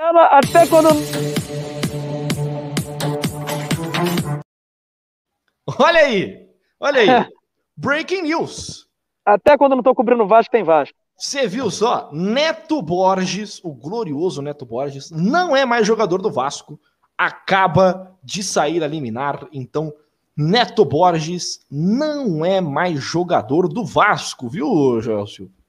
ela até quando. Olha aí! Olha aí! Breaking news! Até quando não estou cobrindo Vasco, tem Vasco. Você viu só? Neto Borges, o glorioso Neto Borges, não é mais jogador do Vasco. Acaba de sair a liminar. Então, Neto Borges não é mais jogador do Vasco, viu, Joel Silva?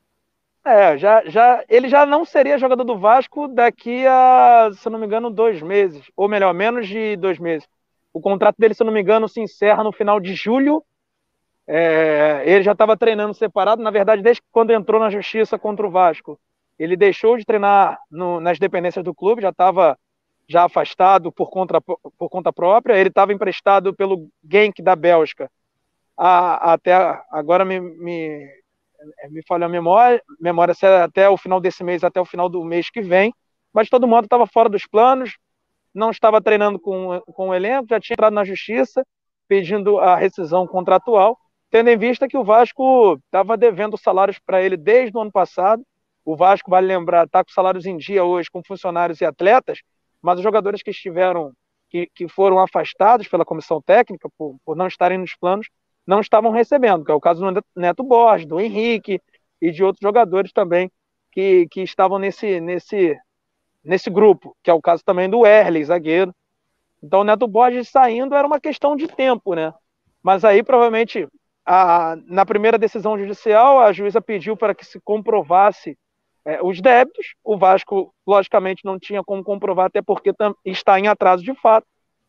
É, já, já, ele já não seria jogador do Vasco daqui a, se não me engano, dois meses. Ou melhor, menos de dois meses. O contrato dele, se não me engano, se encerra no final de julho. É, ele já estava treinando separado, na verdade, desde quando entrou na justiça contra o Vasco. Ele deixou de treinar no, nas dependências do clube, já estava já afastado por conta, por conta própria. Ele estava emprestado pelo Genk da Bélgica a, até agora me, me é, é, me falha a memória, memória se é até o final desse mês, até o final do mês que vem, mas todo mundo estava fora dos planos, não estava treinando com, com o elenco, já tinha entrado na justiça pedindo a rescisão contratual, tendo em vista que o Vasco estava devendo salários para ele desde o ano passado. O Vasco, vale lembrar, está com salários em dia hoje com funcionários e atletas, mas os jogadores que estiveram, que, que foram afastados pela comissão técnica por, por não estarem nos planos, não estavam recebendo, que é o caso do Neto Borges, do Henrique e de outros jogadores também que, que estavam nesse, nesse, nesse grupo, que é o caso também do Erley, zagueiro. Então o Neto Borges saindo era uma questão de tempo, né? Mas aí provavelmente a, na primeira decisão judicial a juíza pediu para que se comprovasse é, os débitos. O Vasco logicamente não tinha como comprovar, até porque está em atraso de fato.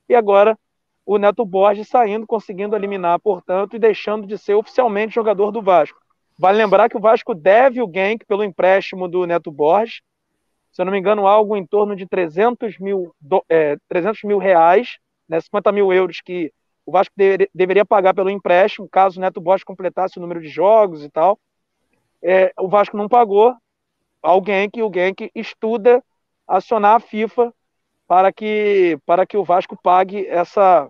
E agora o Neto Borges saindo, conseguindo eliminar, portanto, e deixando de ser oficialmente jogador do Vasco. Vale lembrar que o Vasco deve o Genk pelo empréstimo do Neto Borges, se eu não me engano, algo em torno de 300 mil, é, 300 mil reais, né, 50 mil euros que o Vasco de, deveria pagar pelo empréstimo, caso o Neto Borges completasse o número de jogos e tal. É, o Vasco não pagou, alguém que o Genk estuda acionar a FIFA para que, para que o Vasco pague essa,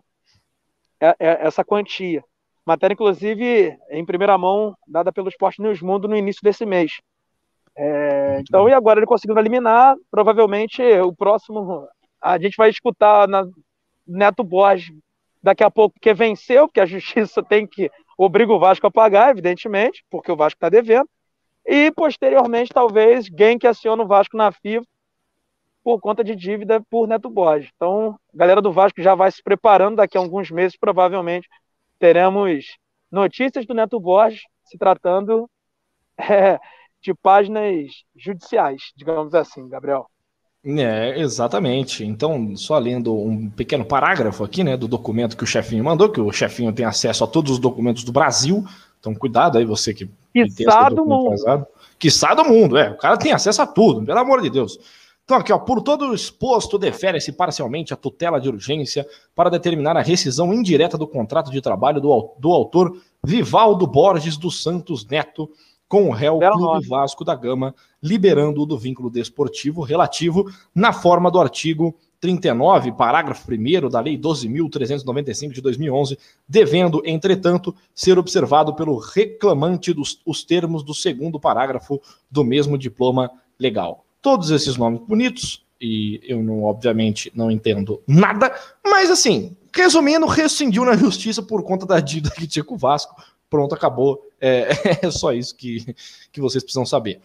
é, é essa quantia. Matéria, inclusive, em primeira mão, dada pelo Esporte News Mundo no início desse mês. É, então, e agora ele conseguiu eliminar, provavelmente o próximo, a gente vai escutar na Neto Borges daqui a pouco, porque venceu, porque a justiça tem que, obriga o Vasco a pagar, evidentemente, porque o Vasco está devendo, e posteriormente, talvez, quem que aciona o Vasco na FIFA por conta de dívida por Neto Borges. Então, a galera do Vasco já vai se preparando, daqui a alguns meses provavelmente teremos notícias do Neto Borges se tratando é, de páginas judiciais, digamos assim, Gabriel. É, exatamente. Então, só lendo um pequeno parágrafo aqui, né, do documento que o chefinho mandou, que o chefinho tem acesso a todos os documentos do Brasil. Então, cuidado aí você que, que tem do mundo. Que Quiçá do mundo, é. O cara tem acesso a tudo, pelo amor de Deus. Então aqui ó, por todo exposto, defere-se parcialmente a tutela de urgência para determinar a rescisão indireta do contrato de trabalho do, do autor Vivaldo Borges dos Santos Neto com o réu Clube nome. Vasco da Gama, liberando-o do vínculo desportivo relativo na forma do artigo 39, parágrafo 1 da Lei 12.395 de 2011, devendo, entretanto, ser observado pelo reclamante dos os termos do segundo parágrafo do mesmo diploma legal todos esses nomes bonitos, e eu não, obviamente, não entendo nada, mas assim, resumindo, rescindiu na justiça por conta da dívida que tinha com o Vasco. Pronto, acabou. É, é só isso que, que vocês precisam saber.